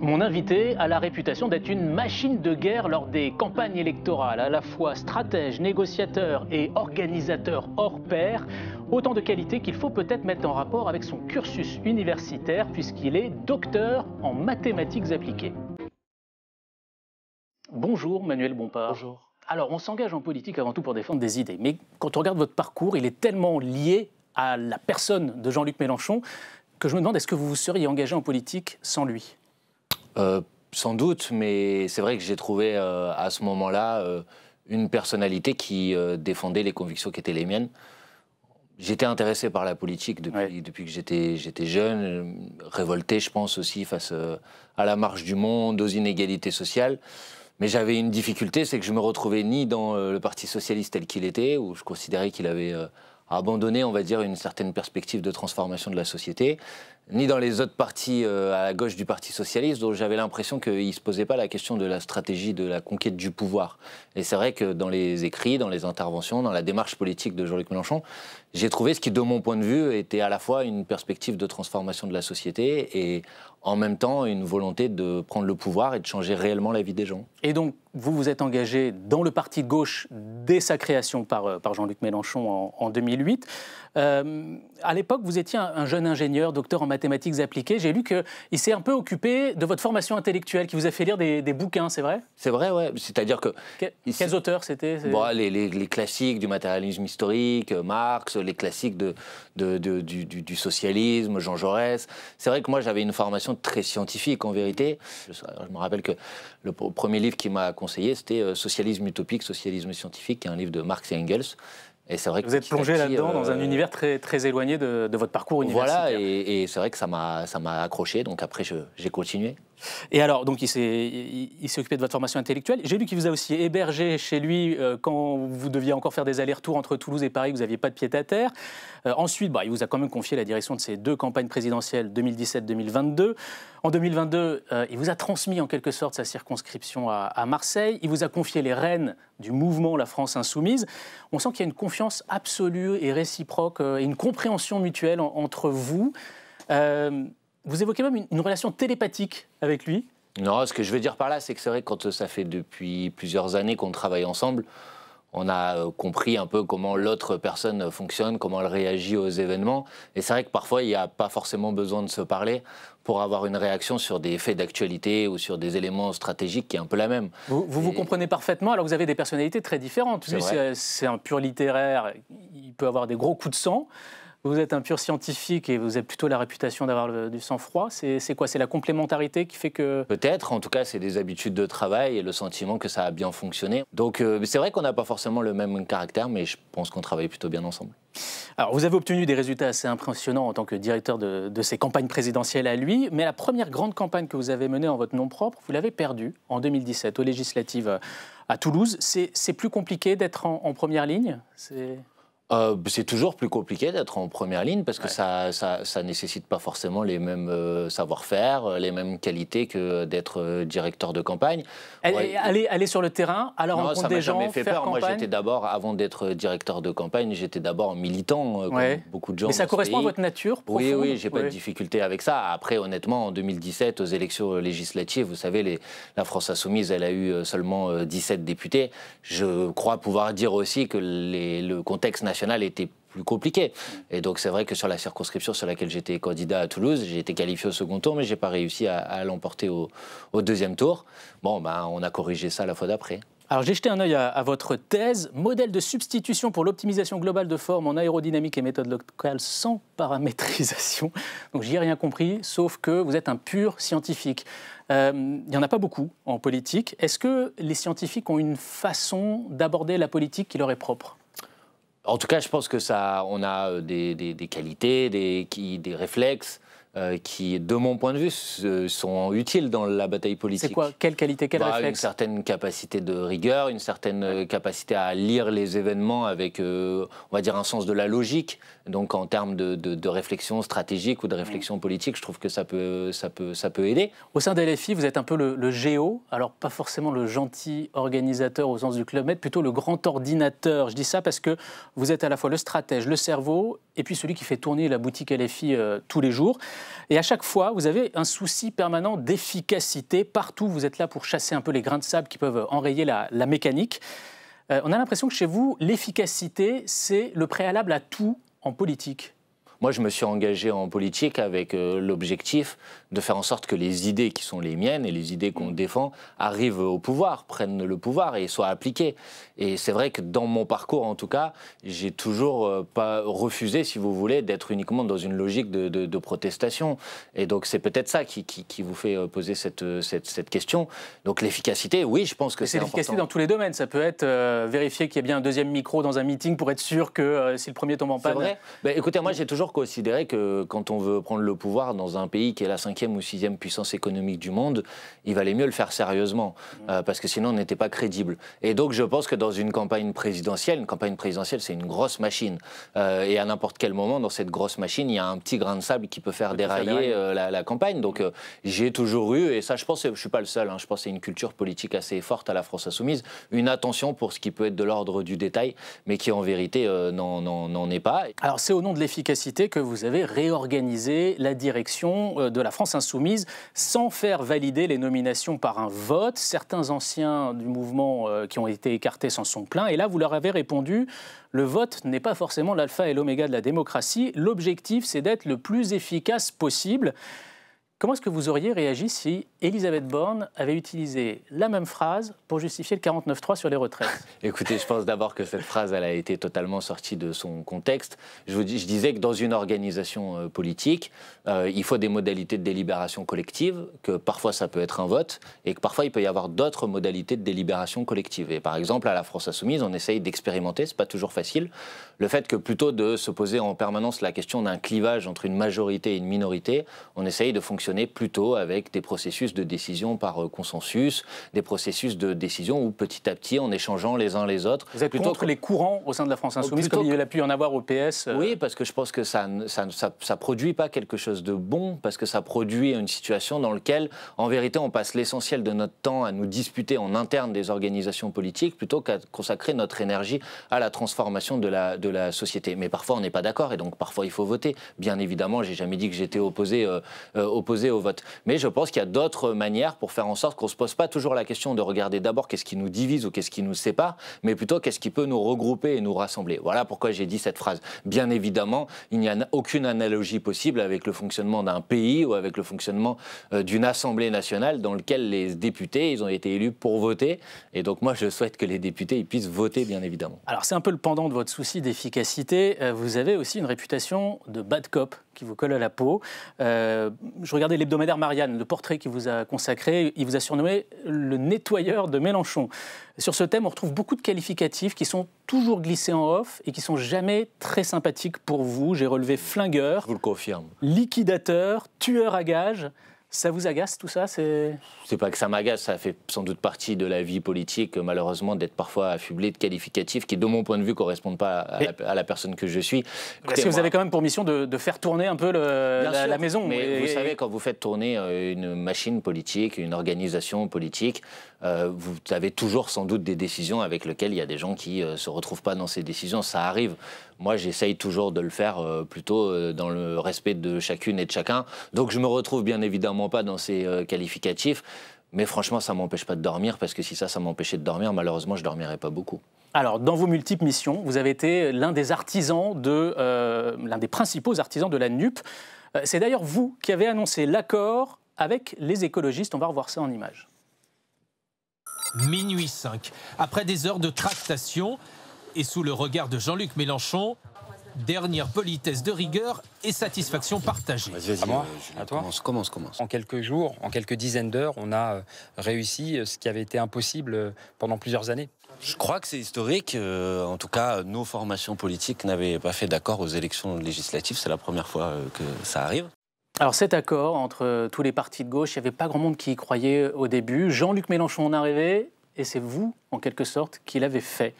Mon invité a la réputation d'être une machine de guerre lors des campagnes électorales, à la fois stratège, négociateur et organisateur hors pair, autant de qualités qu'il faut peut-être mettre en rapport avec son cursus universitaire puisqu'il est docteur en mathématiques appliquées. Bonjour Manuel Bompard. Bonjour. Alors, on s'engage en politique avant tout pour défendre des idées. Mais quand on regarde votre parcours, il est tellement lié à la personne de Jean-Luc Mélenchon que je me demande est-ce que vous vous seriez engagé en politique sans lui euh, sans doute, mais c'est vrai que j'ai trouvé euh, à ce moment-là euh, une personnalité qui défendait les convictions qui étaient les miennes. J'étais intéressé par la politique depuis, depuis que j'étais jeune, révolté, je pense aussi, face à la marche du monde, aux inégalités sociales. Mais j'avais une difficulté, c'est que je me retrouvais ni dans le Parti socialiste tel qu'il était, où je considérais qu'il avait abandonné, on va dire, une certaine perspective de transformation de la société, ni dans les autres partis euh, à la gauche du Parti socialiste, dont j'avais l'impression qu'il ne se posait pas la question de la stratégie de la conquête du pouvoir. Et c'est vrai que dans les écrits, dans les interventions, dans la démarche politique de Jean-Luc Mélenchon, j'ai trouvé ce qui, de mon point de vue, était à la fois une perspective de transformation de la société et en même temps une volonté de prendre le pouvoir et de changer réellement la vie des gens. Et donc, vous vous êtes engagé dans le parti de gauche dès sa création par, euh, par Jean-Luc Mélenchon en, 2008. Euh, à l'époque, vous étiez un, un jeune ingénieur, docteur en mathématiques appliquées. J'ai lu qu'il s'est un peu occupé de votre formation intellectuelle, qui vous a fait lire des, bouquins, c'est vrai C'est vrai, ouais. C'est-à-dire que. quels auteurs c'était bon, les, classiques du matérialisme historique, euh, Marx, les classiques de, du, socialisme, Jean Jaurès. C'est vrai que moi, j'avais une formation très scientifique, en vérité. Je, me rappelle que le premier livre qui m'a conseillé, c'était euh, Socialisme utopique, Socialisme scientifique, qui est un livre de Marx et Engels vous êtes plongé là-dedans dans un euh, univers très, très éloigné de, votre parcours universitaire. Voilà, et, et c'est vrai que ça m'a accroché, donc après j'ai continué. Et alors, donc, il s'est, il, occupé de votre formation intellectuelle. J'ai lu qu'il vous a aussi hébergé chez lui euh, quand vous deviez encore faire des allers-retours entre Toulouse et Paris, vous n'aviez pas de pied à terre. Euh, ensuite, bah, il vous a quand même confié la direction de ces deux campagnes présidentielles 2017-2022. En 2022, euh, il vous a transmis en quelque sorte sa circonscription à, Marseille. Il vous a confié les rênes du mouvement La France Insoumise. On sent qu'il y a une confiance absolue et réciproque et une compréhension mutuelle entre vous vous évoquez même une, relation télépathique avec lui. Non, ce que je veux dire par là, c'est que c'est vrai que quand euh, ça fait depuis plusieurs années qu'on travaille ensemble, on a euh, compris un peu comment l'autre personne fonctionne, comment elle réagit aux événements. Et c'est vrai que parfois, il n'y a pas forcément besoin de se parler pour avoir une réaction sur des faits d'actualité ou sur des éléments stratégiques qui est un peu la même. Vous vous, comprenez parfaitement, alors vous avez des personnalités très différentes. Euh, c'est un pur littéraire, il peut avoir des gros coups de sang vous êtes un pur scientifique et vous avez plutôt la réputation d'avoir du sang-froid. C'est quoi C'est la complémentarité qui fait que... Peut-être, en tout cas, c'est des habitudes de travail et le sentiment que ça a bien fonctionné. Donc euh, c'est vrai qu'on n'a pas forcément le même caractère, mais je pense qu'on travaille plutôt bien ensemble. Alors, vous avez obtenu des résultats assez impressionnants en tant que directeur de, ces campagnes présidentielles à lui, mais la première grande campagne que vous avez menée en votre nom propre, vous l'avez perdue en 2017 aux législatives à Toulouse. C'est plus compliqué d'être en, en première ligne euh, c'est toujours plus compliqué d'être en première ligne parce que ça, ça, nécessite pas forcément les mêmes euh, savoir-faire, euh, les mêmes qualités que d'être directeur de campagne. Aller, aller, sur le terrain, alors rencontre ça des jamais fait peur. Moi, j'étais d'abord, avant d'être directeur de campagne, j'étais d'abord militant, comme beaucoup de gens. Mais ça correspond à votre nature profonde. Oui, oui, j'ai pas de difficulté avec ça. Après, honnêtement, en 2017, aux élections législatives, vous savez, les, la France insoumise, elle a eu seulement 17 députés. Je crois pouvoir dire aussi que le contexte national était plus compliqué. Et donc c'est vrai que sur la circonscription sur laquelle j'étais candidat à Toulouse, j'ai été qualifié au second tour, mais j'ai pas réussi à, l'emporter au, deuxième tour. Bon, ben, on a corrigé ça la fois d'après. Alors j'ai jeté un œil à, votre thèse, modèle de substitution pour l'optimisation globale de forme en aérodynamique et méthode locale sans paramétrisation. Donc j'y ai rien compris, sauf que vous êtes un pur scientifique. Euh, il y n'y en a pas beaucoup en politique. Est-ce que les scientifiques ont une façon d'aborder la politique qui leur est propre en tout cas, je pense que ça, on a euh, des, qualités, des, qui, des réflexes euh, qui, de mon point de vue, sont utiles dans la bataille politique. C'est quoi Quelle qualité Quel bah, réflexe Une certaine capacité de rigueur, une certaine euh, capacité à lire les événements avec, euh, on va dire, un sens de la logique. Donc, en termes de, réflexion stratégique ou de réflexion mmh. politique, je trouve que ça peut, ça peut, ça peut aider. Au sein d'LFI, vous êtes un peu le, géo, alors pas forcément le gentil organisateur au sens du club mais plutôt le grand ordinateur. Je dis ça parce que vous êtes à la fois le stratège, le cerveau, et puis celui qui fait tourner la boutique LFI tous les jours. Et à chaque fois, vous avez un souci permanent d'efficacité. Partout, vous êtes là pour chasser un peu les grains de sable qui peuvent enrayer la, mécanique. Euh, on a l'impression que chez vous, l'efficacité, c'est le préalable à tout en politique. Moi, je me suis engagé en politique avec euh, l'objectif de faire en sorte que les idées qui sont les miennes et les idées qu'on mm. défend arrivent au pouvoir, prennent le pouvoir et soient appliquées. Et c'est vrai que dans mon parcours, en tout cas, j'ai toujours euh, pas refusé, si vous voulez, d'être uniquement dans une logique de, protestation. Et donc, c'est peut-être ça qui, qui, vous fait euh, poser cette, cette, question. Donc, l'efficacité, oui, je pense que c'est l'efficacité dans tous les domaines. Ça peut être vérifier qu'il y a bien un deuxième micro dans un meeting pour être sûr que si le premier tombe en panne. C'est vrai. Ben, écoutez, moi, j'ai toujours considérer que quand on veut prendre le pouvoir dans un pays qui est la cinquième ou sixième puissance économique du monde, il valait mieux le faire sérieusement, mmh. euh, parce que sinon on n'était pas crédible. Et donc je pense que dans une campagne présidentielle, une campagne présidentielle c'est une grosse machine, euh, et à n'importe quel moment dans cette grosse machine, il y a un petit grain de sable qui peut faire dérailler euh, la, campagne. Donc j'ai toujours eu, et ça je pense, je suis pas le seul, hein, je pense c'est une culture politique assez forte à la France insoumise, une attention pour ce qui peut être de l'ordre du détail, mais qui en vérité n'en est pas. Alors c'est au nom de l'efficacité que vous avez réorganisé la direction euh, de la France insoumise sans faire valider les nominations par un vote. Certains anciens du mouvement euh, qui ont été écartés s'en sont plaints. Et là, vous leur avez répondu, le vote n'est pas forcément l'alpha et l'oméga de la démocratie. L'objectif, c'est d'être le plus efficace possible. Comment est-ce que vous auriez réagi si Elisabeth Borne avait utilisé la même phrase pour justifier le 49.3 sur les retraites Écoutez, je pense d'abord que cette phrase, elle a été totalement sortie de son contexte. Je, disais que dans une organisation euh, politique, euh, il faut des modalités de délibération collective, que parfois ça peut être un vote, et que parfois il peut y avoir d'autres modalités de délibération collective. Et par exemple, à la France Insoumise, on essaye d'expérimenter, c'est pas toujours facile, le fait que plutôt de se poser en permanence la question d'un clivage entre une majorité et une minorité, on essaye de fonctionner plutôt avec des processus de décision par euh, consensus, des processus de décision où petit à petit, en échangeant les uns les autres, Vous êtes plutôt contre les courants au sein de la France insoumise, comme il a pu y en avoir au PS. Euh oui, parce que je pense que ça ça, produit pas quelque chose de bon, parce que ça produit une situation dans laquelle, en vérité, on passe l'essentiel de notre temps à nous disputer en interne des organisations politiques plutôt qu'à consacrer notre énergie à la transformation de la de de la société. Mais parfois, on n'est pas d'accord et donc parfois, il faut voter. Bien évidemment, j'ai jamais dit que j'étais opposé, euh, euh, opposé au vote. Mais je pense qu'il y a d'autres manières pour faire en sorte qu'on ne se pose pas toujours la question de regarder d'abord qu'est-ce qui nous divise ou qu'est-ce qui nous sépare, mais plutôt qu'est-ce qui peut nous regrouper et nous rassembler. Voilà pourquoi j'ai dit cette phrase. Bien évidemment, il n'y a aucune analogie possible avec le fonctionnement d'un pays ou avec le fonctionnement euh, d'une assemblée nationale dans lequel les députés, ils ont été élus pour voter. Et donc moi, je souhaite que les députés ils puissent voter, bien évidemment. Alors c'est un peu le pendant de votre souci des Efficacité, euh, vous avez aussi une réputation de bad cop qui vous colle à la peau. Euh, je regardais l'hebdomadaire Marianne, le portrait qu'il vous a consacré, il vous a surnommé le nettoyeur de Mélenchon. Sur ce thème, on retrouve beaucoup de qualificatifs qui sont toujours glissés en off et qui sont jamais très sympathiques pour vous. J'ai relevé flingueur, vous le liquidateur, tueur à gages. Ça vous agace tout ça C'est pas que ça m'agace, ça fait sans doute partie de la vie politique, malheureusement, d'être parfois affublé de qualificatifs qui, de mon point de vue, correspondent pas à, la, personne que je suis. Parce que vous avez quand même pour mission de, faire tourner un peu la, maison. Mais vous savez, quand vous faites tourner euh, une machine politique, une organisation politique, euh, vous avez toujours sans doute des décisions avec lesquelles il y a des gens qui ne euh, se retrouvent pas dans ces décisions. Ça arrive. Moi, j'essaye toujours de le faire euh, plutôt euh, dans le respect de chacune et de chacun. Donc, je me retrouve bien évidemment pas dans ces euh, qualificatifs. Mais franchement, ça ne m'empêche pas de dormir, parce que si ça, ça m'empêchait de dormir, malheureusement, je ne dormirais pas beaucoup. Alors, dans vos multiples missions, vous avez été l'un des artisans de, l'un des principaux artisans de la NUP. C'est d'ailleurs vous qui avez annoncé l'accord avec les écologistes. On va revoir ça en images. Minuit 5. Après des heures de tractation, et sous le regard de Jean-Luc Mélenchon, dernière politesse de rigueur et satisfaction partagée. À moi euh, À toi commence, commence, commence. En quelques jours, en quelques dizaines d'heures, on a euh, réussi euh, ce qui avait été impossible pendant plusieurs années. Je crois que c'est historique. en tout cas, nos formations politiques n'avaient pas fait d'accord aux élections législatives. C'est la première fois que ça arrive. Alors cet accord entre tous les partis de gauche, il n'y avait pas grand monde qui y croyait au début. Jean-Luc Mélenchon en arrivait et c'est vous, en quelque sorte, qui l'avez fait.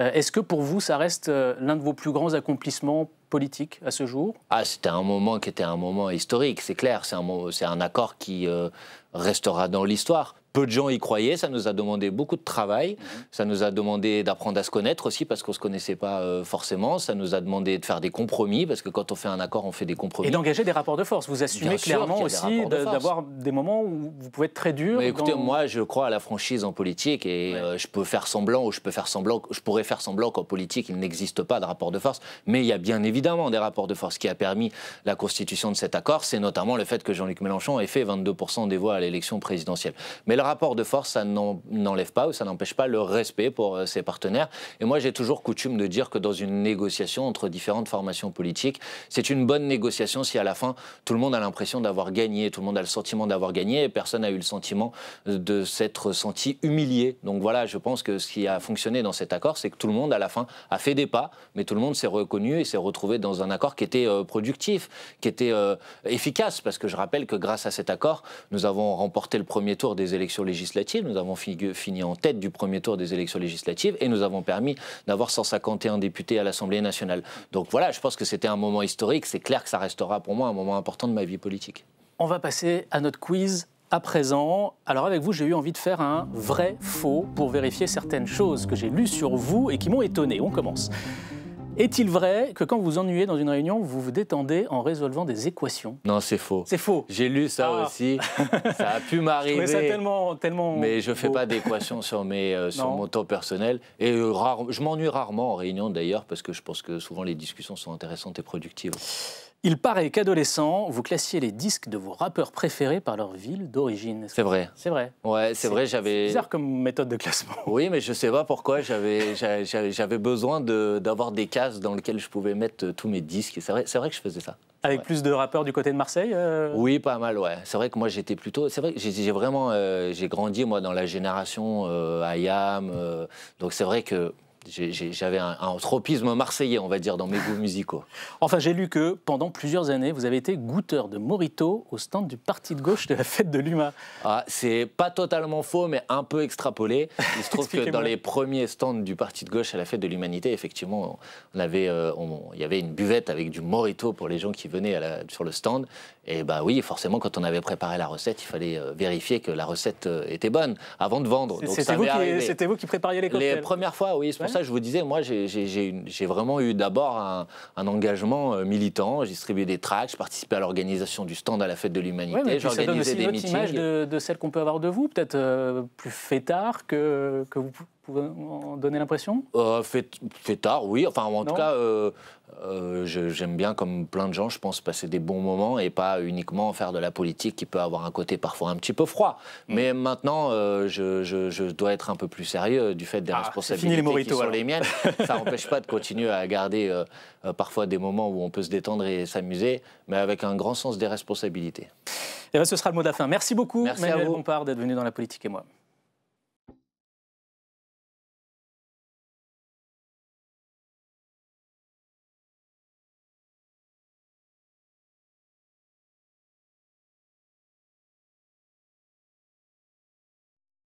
Euh, est-ce que pour vous, ça reste euh, l'un de vos plus grands accomplissements politiques à ce jour Ah, c'était un moment qui était un moment historique, c'est clair. C'est un, accord qui euh, restera dans l'histoire. Peu de gens y croyaient, ça nous a demandé beaucoup de travail, mhm. ça nous a demandé d'apprendre à se connaître aussi parce qu'on ne se connaissait pas euh, forcément, ça nous a demandé de faire des compromis parce que quand on fait un accord, on fait des compromis. Et d'engager des rapports de force. Vous assumez clairement aussi d'avoir des moments où vous pouvez être très dur. Mais écoutez, moi je crois à la franchise en politique et euh, je peux faire semblant ou je peux faire semblant, je pourrais faire semblant qu'en politique il n'existe pas de rapport de force, mais il y a bien évidemment des rapports de force qui a permis la constitution de cet accord, c'est notamment le fait que Jean-Luc Mélenchon ait fait 22% des voix à l'élection présidentielle. Mais là rapport de force, ça n'enlève pas ou ça n'empêche pas le respect pour euh, ses partenaires. Et moi, j'ai toujours coutume de dire que dans une négociation entre différentes formations politiques, c'est une bonne négociation si à la fin, tout le monde a l'impression d'avoir gagné, tout le monde a le sentiment d'avoir gagné et personne n'a eu le sentiment euh, de s'être senti humilié. Donc voilà, je pense que ce qui a fonctionné dans cet accord, c'est que tout le monde, à la fin, a fait des pas, mais tout le monde s'est reconnu et s'est retrouvé dans un accord qui était euh, productif, qui était efficace, parce que je rappelle que grâce à cet accord, nous avons remporté le premier tour des élections législatives. Nous avons fini en tête du premier tour des élections législatives et nous avons permis d'avoir 151 députés à l'Assemblée nationale. Donc voilà, je pense que c'était un moment historique. C'est clair que ça restera pour moi un moment important de ma vie politique. On va passer à notre quiz à présent. Alors avec vous, j'ai eu envie de faire un vrai faux pour vérifier certaines choses que j'ai lues sur vous et qui m'ont étonné. On commence. Est-il vrai que quand vous ennuyez dans une réunion, vous vous détendez en résolvant des équations Non, c'est faux. C'est faux. J'ai lu ça ah. aussi. ça a pu m'arriver. Mais ça tellement, tellement. Mais je fais pas d'équations sur mes, euh, mon temps personnel et euh, je m'ennuie rarement en réunion d'ailleurs parce que je pense que souvent les discussions sont intéressantes et productives. Il paraît qu'adolescent, vous classiez les disques de vos rappeurs préférés par leur ville d'origine. C'est vrai. C'est vrai. Ouais, c'est vrai, j'avais. bizarre comme méthode de classement. Oui, mais je sais pas pourquoi j'avais j'avais besoin d'avoir des cases dans lesquelles je pouvais mettre euh, tous mes disques. C'est vrai, vrai que je faisais ça. Avec plus de rappeurs du côté de Marseille euh Oui, pas mal, ouais. C'est vrai que moi, j'étais plutôt... C'est vrai j'ai vraiment... Euh, j'ai grandi, moi, dans la génération IAM. donc c'est vrai que j'avais un, tropisme marseillais, on va dire, dans mes goûts musicaux. Enfin, j'ai lu que pendant plusieurs années, vous avez été goûteur de Morito au stand du parti de gauche de la fête de l'Humain. Ah, c'est pas totalement faux, mais un peu extrapolé. Il se trouve que dans les premiers stands du parti de gauche à la fête de l'humanité, effectivement, on avait, euh, il y avait une buvette avec du Morito pour les gens qui venaient à sur le stand. Et bah oui, forcément, quand on avait préparé la recette, il fallait euh, vérifier que la recette euh, était bonne avant de vendre. C'était vous, qui prépariez les cocktails Les premières fois, oui, c'est ça je vous disais, moi, j'ai vraiment eu d'abord un, engagement euh, militant. J'ai distribué des tracts, je participais à l'organisation du stand à la fête de l'humanité, ouais, j'organisais des une image de, celle qu'on peut avoir de vous, peut-être euh, plus fêtard que, que vous, pouvez en donner l'impression euh, fait, tard, oui. Enfin, en tout cas, euh, euh, j'aime bien, comme plein de gens, je pense, passer des bons moments et pas uniquement faire de la politique qui peut avoir un côté parfois un petit peu froid. Mm. Mais maintenant, euh, je, dois être un peu plus sérieux du fait des ah, responsabilités qui sont les miennes. Ça n'empêche pas de continuer à garder parfois des moments où on peut se détendre et s'amuser, mais avec un grand sens des responsabilités. Et bien, ce sera le mot de la fin. Merci beaucoup, Merci Manuel Bompard, d'être venu dans La Politique et moi.